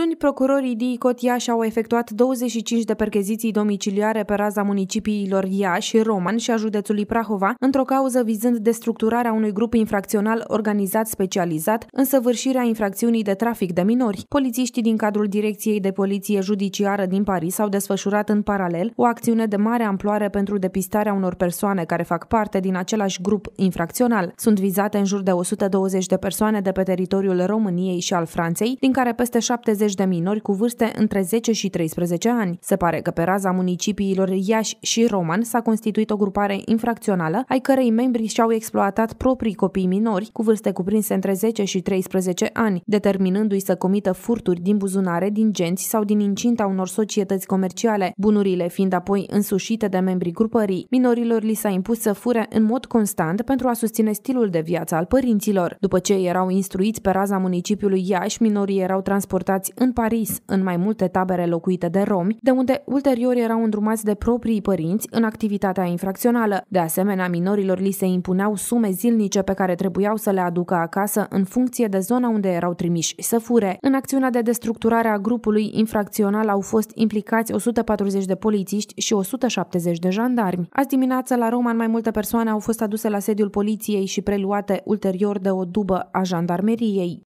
Luni, procurorii DICOT Iași au efectuat 25 de percheziții domiciliare pe raza municipiilor Iași, Roman și a județului Prahova, într-o cauză vizând destructurarea unui grup infracțional organizat specializat în săvârșirea infracțiunii de trafic de minori. Polițiștii din cadrul Direcției de Poliție Judiciară din Paris au desfășurat în paralel o acțiune de mare amploare pentru depistarea unor persoane care fac parte din același grup infracțional. Sunt vizate în jur de 120 de persoane de pe teritoriul României și al Franței, din care peste 70 50 de minori cu vârste între 10 și 13 ani. Se pare că pe raza municipiilor Iași și Roman s-a constituit o grupare infracțională ai cărei membri și-au exploatat proprii copii minori cu vârste cuprinse între 10 și 13 ani, determinându-i să comită furturi din buzunare, din genți sau din incinta unor societăți comerciale, bunurile fiind apoi însușite de membrii grupării. Minorilor li s-a impus să fure în mod constant pentru a susține stilul de viață al părinților. După ce erau instruiți pe raza municipiului Iași, minorii erau transportați în Paris, în mai multe tabere locuite de romi, de unde ulterior erau îndrumați de proprii părinți în activitatea infracțională. De asemenea, minorilor li se impuneau sume zilnice pe care trebuiau să le aducă acasă în funcție de zona unde erau trimiși să fure. În acțiunea de destructurare a grupului infracțional au fost implicați 140 de polițiști și 170 de jandarmi. Azi dimineață la Roman mai multe persoane au fost aduse la sediul poliției și preluate ulterior de o dubă a jandarmeriei.